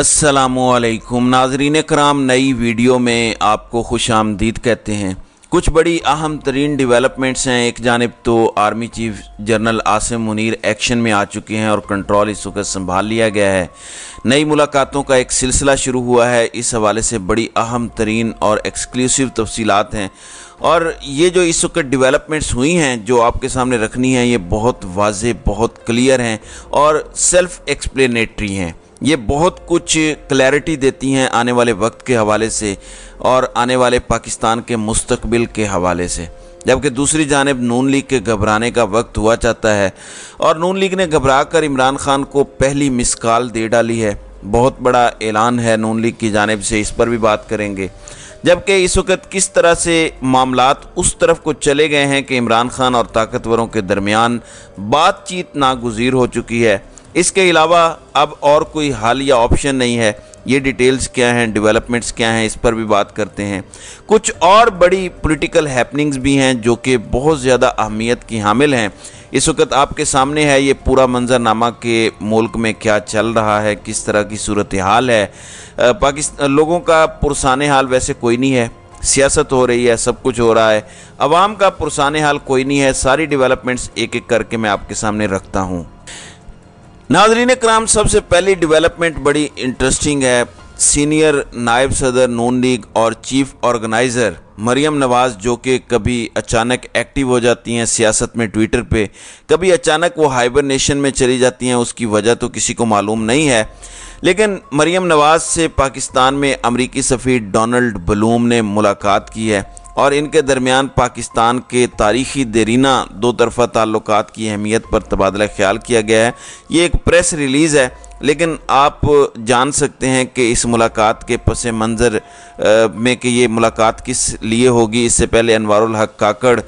असलकुम नाजरीन कराम नई वीडियो में आपको खुश आमदीद कहते हैं कुछ बड़ी अहम तरीन डिवेलपमेंट्स हैं एक जानब तो army chief general Asim Munir action में आ चुके हैं और कंट्रोल इस वक्त संभाल लिया गया है नई मुलाकातों का एक सिलसिला शुरू हुआ है इस हवाले से बड़ी अहम तरीन और एक्सक्लूसिव तफसीत हैं और ये जो इस वक्त डिवेलपमेंट्स हुई हैं जो आपके सामने रखनी है ये बहुत वाज बहुत क्लियर हैं और सेल्फ़ एक्सप्लेनेटरी हैं ये बहुत कुछ क्लैरिटी देती हैं आने वाले वक्त के हवाले से और आने वाले पाकिस्तान के मुस्तबिल के हवाले से जबकि दूसरी जानब नून लीग के घबराने का वक्त हुआ चाहता है और नून लीग ने घबरा कर इमरान खान को पहली मिस कॉल दे डाली है बहुत बड़ा ऐलान है नून लीग की जानब से इस पर भी बात करेंगे जबकि इस वक्त किस तरह से मामला उस तरफ को चले गए हैं कि इमरान खान और ताकतवरों के दरमियान बातचीत नागुजीर हो चुकी है इसके अलावा अब और कोई हाल या ऑप्शन नहीं है ये डिटेल्स क्या हैं डेवलपमेंट्स क्या हैं इस पर भी बात करते हैं कुछ और बड़ी पॉलिटिकल हैपनिंग्स भी हैं जो कि बहुत ज़्यादा अहमियत की हामिल हैं इस वक्त आपके सामने है ये पूरा मंजरनामा के मुल्क में क्या चल रहा है किस तरह की सूरत हाल है पाकिस्तान लोगों का पुरसान हाल वैसे कोई नहीं है सियासत हो रही है सब कुछ हो रहा है अवाम का पुरसान हाल कोई नहीं है सारी डिवेलपमेंट्स एक एक करके मैं आपके सामने रखता हूँ नाजरीन कराम सबसे पहली डेवलपमेंट बड़ी इंटरेस्टिंग है सीनियर नायब सदर नून लीग और चीफ ऑर्गेनाइज़र मरियम नवाज़ जो कि कभी अचानक एक्टिव हो जाती हैं सियासत में ट्विटर पे कभी अचानक वो हाइबर नेशन में चली जाती हैं उसकी वजह तो किसी को मालूम नहीं है लेकिन मरियम नवाज़ से पाकिस्तान में अमरीकी सफ़ीर डोनल्ड बलूम ने मुलाकात की है और इनके दरमियान पाकिस्तान के तारीखी देरीना दो तरफ़ा ताल्लुक की अहमियत पर तबादला ख्याल किया गया है ये एक प्रेस रिलीज़ है लेकिन आप जान सकते हैं कि इस मुलाकात के पस मंज़र में कि ये मुलाकात किस लिए होगी इससे पहले अनवारुल हक काकड़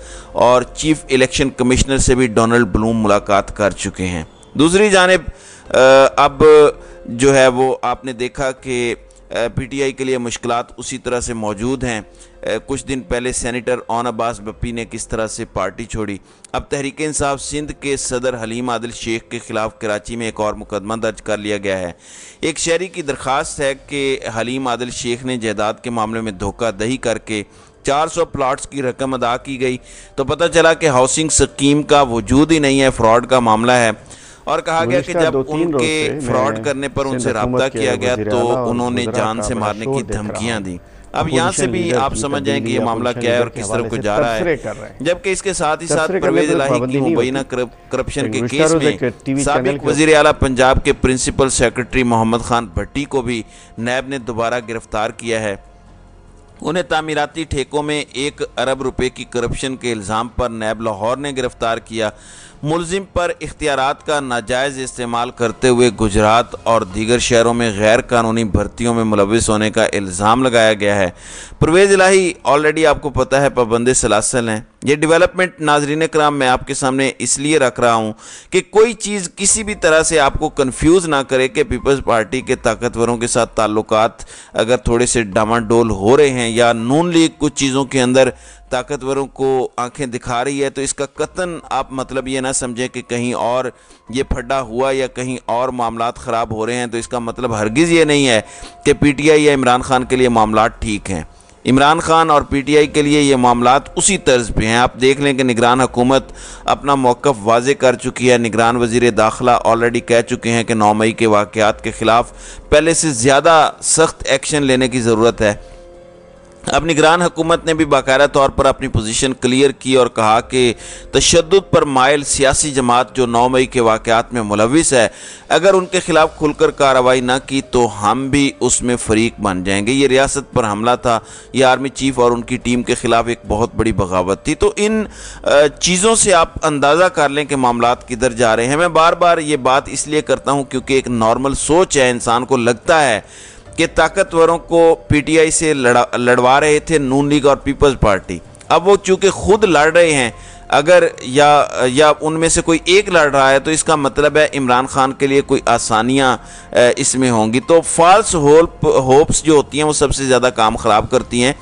और चीफ़ इलेक्शन कमिश्नर से भी डोनाल्ड ब्लूम मुलाकात कर चुके हैं दूसरी जानब अब जो है वो आपने देखा कि पीटीआई के लिए मुश्किल उसी तरह से मौजूद हैं कुछ दिन पहले सेनेटर ओन अब्बास बप्पी ने किस तरह से पार्टी छोड़ी अब तहरीक इंसाफ सिंध के सदर हलीम आदिल शेख के खिलाफ कराची में एक और मुकदमा दर्ज कर लिया गया है एक शहरी की दरख्वास्त है कि हलीम आदिल शेख ने जायदाद के मामले में धोखादही करके 400 प्लाट्स की रकम अदा की गई तो पता चला कि हाउसिंग स्कीम का वजूद ही नहीं है फ्रॉड का मामला है और कहा गया कि जब उनके फ्रॉड करने पर उनसे रबता किया गया तो उन्होंने जान से मारने की धमकियां दी अब यहाँ से भी आप समझ जाए कि ये मामला क्या है और किस तरफ को जा रहा है जबकि इसके साथ ही साथ परवेज लाही की मुबैना करप्शन के केस में सबक वजीर अला पंजाब के प्रिंसिपल सेक्रेटरी मोहम्मद खान भट्टी को भी नैब ने दोबारा गिरफ्तार किया है उन्हें तामीराती ठेकों में एक अरब रुपए की करप्शन के इल्ज़ाम पर नैब लाहौर ने गिरफ्तार किया मुलजिम पर इख्तियार का नाजायज़ इस्तेमाल करते हुए गुजरात और दीगर शहरों में गैर कानूनी भर्तियों में मुलविस होने का इल्ज़ाम लगाया गया है परवेज़ इलाही ऑलरेडी आपको पता है पाबंद सलासल हैं ये डेवलपमेंट नाजरीन कराम मैं आपके सामने इसलिए रख रहा हूँ कि कोई चीज़ किसी भी तरह से आपको कन्फ्यूज ना करे कि पीपल्स पार्टी के ताकतवरों के साथ ताल्लुक अगर थोड़े से डामाडोल हो रहे हैं या नून लीग कुछ चीज़ों के अंदर ताकतवरों को आंखें दिखा रही है तो इसका कतन आप मतलब ये ना समझें कि कहीं और ये फड्डा हुआ या कहीं और मामला ख़राब हो रहे हैं तो इसका मतलब हरगिज़ ये नहीं है कि आई या इमरान खान के लिए मामला ठीक हैं इमरान खान और पीटीआई के लिए ये मामला उसी तर्ज पे हैं आप देख लें कि निगरान हुकूमत अपना मौक़ वाज कर चुकी है निगरान वजीर दाखिला ऑलरेडी कह चुके हैं कि नौ मई के वाक़ के ख़िलाफ़ पहले से ज़्यादा सख्त एक्शन लेने की ज़रूरत है अब निगरान हुकूमत ने भी बाकायदा तौर पर अपनी पोजीशन क्लियर की और कहा कि तशद पर मायल सियासी जमात जो नौ मई के वाक़ात में मुलविस है अगर उनके ख़िलाफ़ खुलकर कार्रवाई ना की तो हम भी उसमें फरीक बन जाएंगे ये रियासत पर हमला था यह आर्मी चीफ और उनकी टीम के ख़िलाफ़ एक बहुत बड़ी बगावत थी तो इन चीज़ों से आप अंदाज़ा कर लें कि मामला किधर जा रहे हैं मैं बार बार ये बात इसलिए करता हूँ क्योंकि एक नॉर्मल सोच है इंसान को लगता है के ताकतवरों को पीटीआई से लड़ा लड़वा रहे थे नून लीग और पीपल्स पार्टी अब वो चूंकि खुद लड़ रहे हैं अगर या या उनमें से कोई एक लड़ रहा है तो इसका मतलब है इमरान खान के लिए कोई आसानियाँ इसमें होंगी तो फॉल्स होप होप्स जो होती हैं वो सबसे ज़्यादा काम ख़राब करती हैं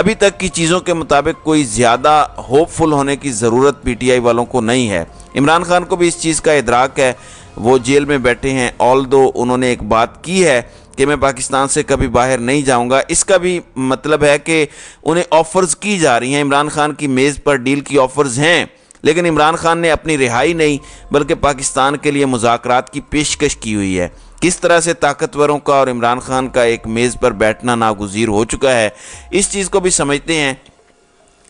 अभी तक की चीज़ों के मुताबिक कोई ज़्यादा होपफुल होने की ज़रूरत पीटीआई वालों को नहीं है इमरान खान को भी इस चीज़ का इदराक है वो जेल में बैठे हैं ऑल दो उन्होंने एक बात की है कि मैं पाकिस्तान से कभी बाहर नहीं जाऊंगा इसका भी मतलब है कि उन्हें ऑफ़र्स की जा रही हैं इमरान खान की मेज़ पर डील की ऑफ़र्स हैं लेकिन इमरान खान ने अपनी रिहाई नहीं बल्कि पाकिस्तान के लिए मुजाकर की पेशकश की हुई है किस तरह से ताकतवरों का और इमरान खान का एक मेज़ पर बैठना नागजीर हो चुका है इस चीज़ को भी समझते हैं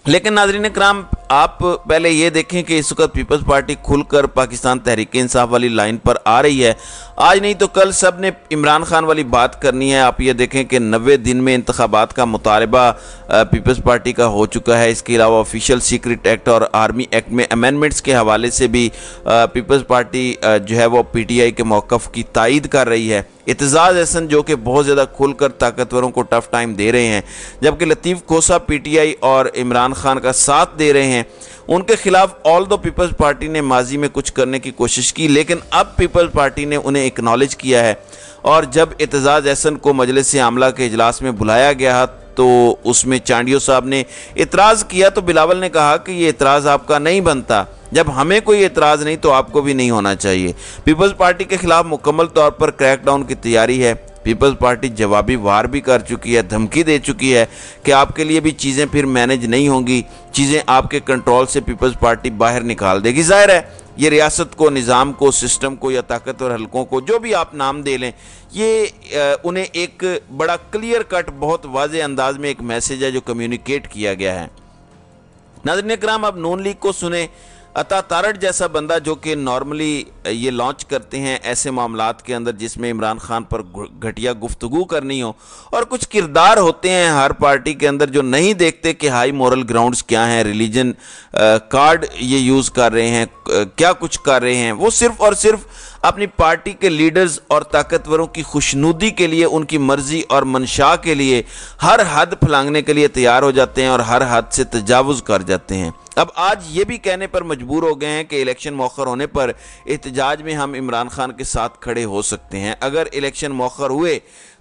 लेकिन नाजरीन कराम आप पहले ये देखें कि इस वक्त पीपल्स पार्टी खुलकर पाकिस्तान तहरीक इंसाफ वाली लाइन पर आ रही है आज नहीं तो कल सब ने इमरान खान वाली बात करनी है आप ये देखें कि नबे दिन में इंतबात का मुतालबा पीपल्स पार्टी का हो चुका है इसके अलावा ऑफिशियल सीक्रेट एक्ट और आर्मी एक्ट में अमेंडमेंट्स के हवाले से भी पीपल्स पार्टी जो है वो पी टी आई के मौक़ की तइद कर रही है एतजाज़ एहसन जो कि बहुत ज़्यादा खुलकर ताकतवरों को टफ टाइम दे रहे हैं जबकि लतीफ़ कोसा पी टी आई और इमरान खान का साथ दे रहे हैं उनके खिलाफ ऑल दो पीपल्स पार्टी ने माजी में कुछ करने की कोशिश की लेकिन अब पीपल्स पार्टी ने उन्हें इकनॉलेज किया है और जब एतजाज़ एहसन को मजलिस आमला के अजलास में बुलाया गया तो उसमें चांडियो साहब ने इतराज़ किया तो बिलावल ने कहा कि ये इतराज़ आपका नहीं बनता जब हमें कोई एतराज़ नहीं तो आपको भी नहीं होना चाहिए पीपल्स पार्टी के खिलाफ मुकम्मल तौर पर क्रैकडाउन की तैयारी है पीपल्स पार्टी जवाबी वार भी कर चुकी है धमकी दे चुकी है कि आपके लिए भी चीज़ें फिर मैनेज नहीं होंगी चीज़ें आपके कंट्रोल से पीपल्स पार्टी बाहर निकाल देगी जाहिर है ये रियासत को निज़ाम को सिस्टम को या ताकतवर हलकों को जो भी आप नाम दे लें ये उन्हें एक बड़ा क्लियर कट बहुत वाज अंदाज में एक मैसेज है जो कम्युनिकेट किया गया है नाजरन कराम आप नून लीग को सुने अतः तारट जैसा बंदा जो कि नॉर्मली ये लॉन्च करते हैं ऐसे मामला के अंदर जिसमें इमरान खान पर घटिया गुफ्तु करनी हो और कुछ किरदार होते हैं हर पार्टी के अंदर जो नहीं देखते कि हाई मॉरल ग्राउंड्स क्या हैं रिलीजन कार्ड ये यूज़ कर रहे हैं क्या कुछ कर रहे हैं वो सिर्फ़ और सिर्फ़ अपनी पार्टी के लीडर्स और ताकतवरों की खुशनुदी के लिए उनकी मर्जी और मंशा के लिए हर हद फलांगने के लिए तैयार हो जाते हैं और हर हद से तजावज़ कर जाते हैं अब आज ये भी कहने पर मजबूर हो गए हैं कि इलेक्शन मौखर होने पर एहतजाज में हम इमरान खान के साथ खड़े हो सकते हैं अगर इलेक्शन मौखर हुए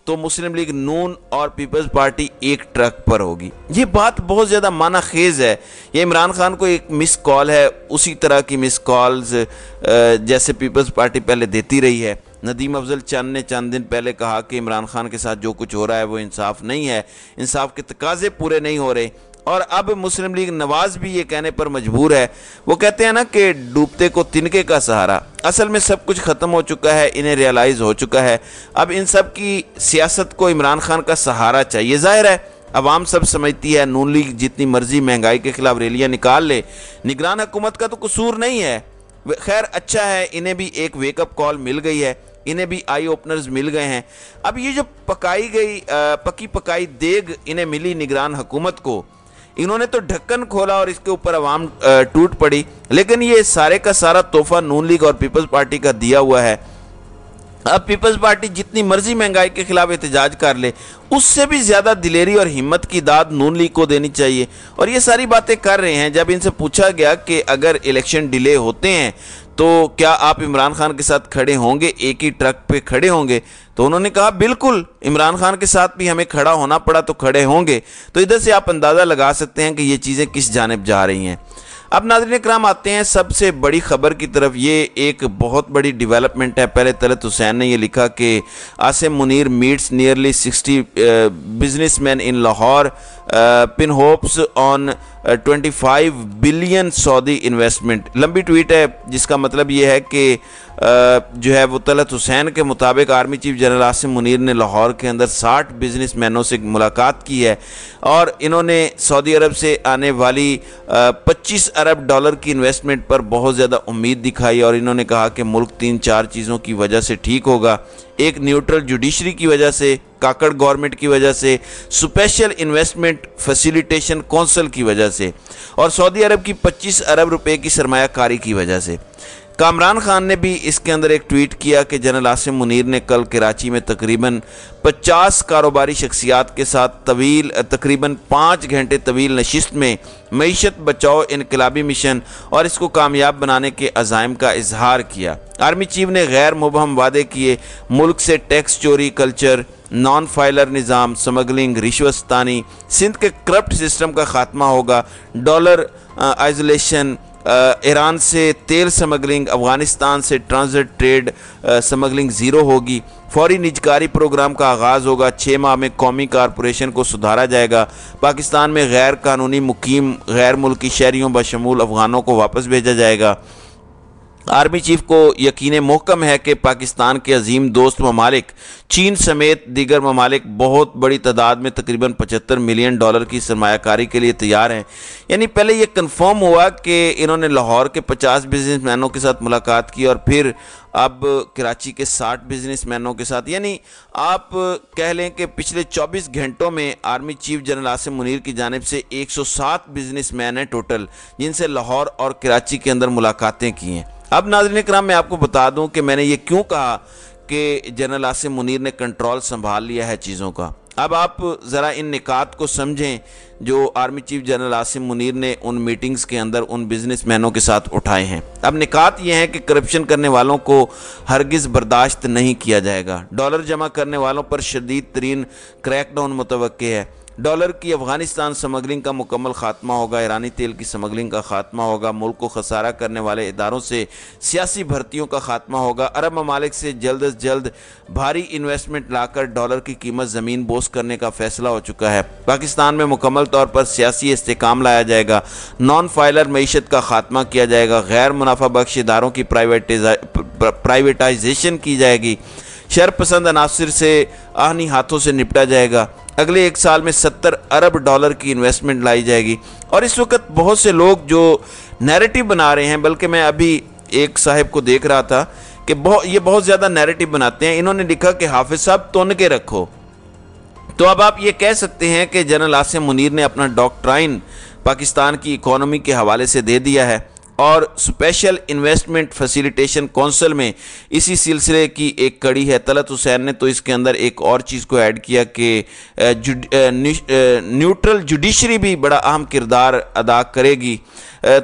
तो मुस्लिम लीग नून और पीपल्स पार्टी एक ट्रक पर होगी ये बात बहुत ज़्यादा माना खेज है ये इमरान खान को एक मिस कॉल है उसी तरह की मिस कॉल्स जैसे पीपल्स पार्टी पहले देती रही है नदीम अफजल चंद ने चंद दिन पहले कहा कि इमरान खान के साथ जो कुछ हो रहा है वो इंसाफ नहीं है इंसाफ के तकाजे पूरे नहीं हो रहे और अब मुस्लिम लीग नवाज भी ये कहने पर मजबूर है वो कहते हैं ना कि डूबते को तिनके का सहारा असल में सब कुछ ख़त्म हो चुका है इन्हें रियलाइज़ हो चुका है अब इन सब की सियासत को इमरान खान का सहारा चाहिए जाहिर है अवाम सब समझती है नून लीग जितनी मर्जी महंगाई के खिलाफ रैलियाँ निकाल ले निगरान हुकूमत का तो कसूर नहीं है खैर अच्छा है इन्हें भी एक वेकअप कॉल मिल गई है इन्हें भी आई ओपनर्स मिल गए हैं अब ये जो पकाई गई पकी पकाई देग इन्हें मिली निगरान हुकूमत को इन्होंने तो ढक्कन खोला और इसके ऊपर आवाम टूट पड़ी लेकिन ये सारे का सारा तोहफा नून लीग और पीपल्स पार्टी का दिया हुआ है अब पीपल्स पार्टी जितनी मर्जी महंगाई के खिलाफ एहतजाज कर ले उससे भी ज़्यादा दिलेरी और हिम्मत की दाद नून लीग को देनी चाहिए और ये सारी बातें कर रहे हैं जब इनसे पूछा गया कि अगर इलेक्शन डिले होते हैं तो क्या आप इमरान खान के साथ खड़े होंगे एक ही ट्रक पे खड़े होंगे तो उन्होंने कहा बिल्कुल इमरान खान के साथ भी हमें खड़ा होना पड़ा तो खड़े होंगे तो इधर से आप अंदाज़ा लगा सकते हैं कि ये चीज़ें किस जानब जा रही हैं अब नादरन कराम आते हैं सबसे बड़ी खबर की तरफ ये एक बहुत बड़ी डेवलपमेंट है पहले तलत हुसैन ने ये लिखा कि Asim Munir meets nearly 60 businessmen in Lahore pin hopes on 25 billion Saudi investment लंबी ट्वीट है जिसका मतलब ये है कि uh, जो है वो तलत हुसैन के मुताबिक army chief general Asim Munir ने लाहौर के अंदर 60 बिजनेसमैनों से मुलाकात की है और इन्होंने सऊदी अरब से आने वाली 25 uh, अरब डॉलर की इन्वेस्टमेंट पर बहुत ज़्यादा उम्मीद दिखाई और इन्होंने कहा कि मुल्क तीन चार चीज़ों की वजह से ठीक होगा एक न्यूट्रल जुडिशरी की वजह से काकड़ गवर्नमेंट की वजह से स्पेशल इन्वेस्टमेंट फैसिलिटेशन काउंसिल की वजह से और सऊदी अरब की 25 अरब रुपए की सरमाकारी की वजह से कामरान खान ने भी इसके अंदर एक ट्वीट किया कि जनरल आसिम मुनीर ने कल कराची में तकरीबन 50 कारोबारी शख्सियात के साथ तवील तकरीबन पाँच घंटे तवील नशिस्त में मीशत बचाओ इनकलाबी मिशन और इसको कामयाब बनाने के अजायम का इजहार किया आर्मी चीफ ने गैर मुबहम वादे किए मुल्क से टैक्स चोरी कल्चर नॉन फाइलर निज़ाम स्मगलिंग रिश्वस्तानी सिंध के करप्ट सिस्टम का खात्मा होगा डॉलर आइजोलेशन ईरान से तेल समगलिंग अफ़गानिस्तान से ट्रांजिट ट्रेड स्मगलिंग ज़ीरो होगी फौरी निजकारी प्रोग्राम का आगाज़ होगा छः माह में कौमी कॉरपोरेशन को सुधारा जाएगा पाकिस्तान में गैर कानूनी मुकीम गैर मुल्की शहरीों बशमूल अफ़गानों को वापस भेजा जाएगा आर्मी चीफ को यकीन महकम है कि पाकिस्तान के अजीम दोस्त ममालिक चीन समेत दीगर ममालिक बहुत बड़ी तादाद में तकरीबन पचहत्तर मिलियन डॉलर की सरमाकारी के लिए तैयार हैं यानी पहले ये कन्फर्म हुआ कि इन्होंने लाहौर के पचास बिजनेसमैनों के साथ मुलाकात की और फिर अब कराची के 60 बिजनेसमैनों के साथ यानी आप कह लें कि पिछले 24 घंटों में army chief general Asim Munir की जानब से 107 बिजनेसमैन हैं टोटल जिनसे लाहौर और कराची के अंदर मुलाकातें की हैं अब नाजरन कराम मैं आपको बता दूं कि मैंने ये क्यों कहा कि जनरल आसिम मुनीर ने कंट्रोल संभाल लिया है चीज़ों का अब आप ज़रा इन निकात को समझें जो army chief general Asim Munir ने उन मीटिंग्स के अंदर उन बिजनेस मैनों के साथ उठाए हैं अब निकात ये हैं कि करप्शन करने वालों को हरगिज़ बर्दाश्त नहीं किया जाएगा डॉलर जमा करने वालों पर शदीद तरीन क्रैकडाउन मुतव है डॉलर की अफगानिस्तान समगलिंग का मुकम्मल खात्मा होगा ईरानी तेल की समगलिंग का खात्मा होगा मुल्क को खसारा करने वाले इदारों से सियासी भर्तियों का खात्मा होगा अरब ममालिक से जल्द अज जल्द भारी इन्वेस्टमेंट लाकर डॉलर की कीमत ज़मीन बोस करने का फैसला हो चुका है पाकिस्तान में मुकम्मल तौर पर सियासी इसकाम लाया जाएगा नॉन फाइलर मीशत का खात्मा किया जाएगा गैर मुनाफा बख्श इदारों की प्राइवेटाइजेशन की जाएगी शरपसंद अनासर से आहनी हाथों से निपटा जाएगा अगले एक साल में सत्तर अरब डॉलर की इन्वेस्टमेंट लाई जाएगी और इस वक्त बहुत से लोग जो नैरेटिव बना रहे हैं बल्कि मैं अभी एक साहब को देख रहा था कि बहुत ये बहुत ज़्यादा नैरेटिव बनाते हैं इन्होंने लिखा कि हाफिज साहब तोन के रखो तो अब आप ये कह सकते हैं कि जनरल आसिम मुनीर ने अपना डॉक्ट्राइन पाकिस्तान की इकोनॉमी के हवाले से दे दिया है और स्पेशल इन्वेस्टमेंट फैसिलिटेशन काउंसिल में इसी सिलसिले की एक कड़ी है तलत हुसैन ने तो इसके अंदर एक और चीज़ को ऐड किया कि न्यूट्रल जुडिशरी भी बड़ा अहम किरदार अदा करेगी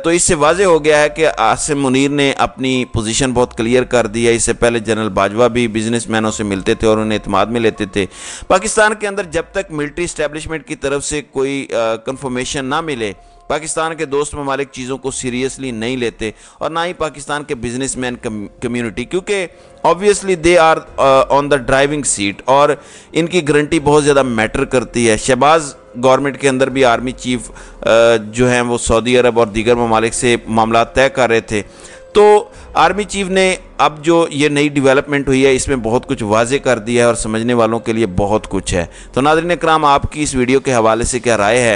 तो इससे वाज हो गया है कि आसिम मुनीर ने अपनी पोजीशन बहुत क्लियर कर दी है इससे पहले जनरल बाजवा भी बिजनेस मैनों से मिलते थे और उन्हें अतमाद में लेते थे पाकिस्तान के अंदर जब तक मिलिट्री इस्टेबलिशमेंट की तरफ से कोई कंफर्मेशन ना मिले पाकिस्तान के दोस्त ममालिक चीज़ों को सीरियसली नहीं लेते और ना ही पाकिस्तान के बिजनेस मैन कम्यूनिटी क्योंकि obviously they are on the driving seat और इनकी गारंटी बहुत ज़्यादा मैटर करती है शहबाज गवर्नमेंट के अंदर भी आर्मी चीफ uh, जो हैं वो सऊदी अरब और दीगर ममालिक से मामला तय कर रहे थे तो आर्मी चीफ ने अब जो ये नई डेवलपमेंट हुई है इसमें बहुत कुछ वाजे कर दिया है और समझने वालों के लिए बहुत कुछ है तो नादरीन कराम आपकी इस वीडियो के हवाले से क्या राय है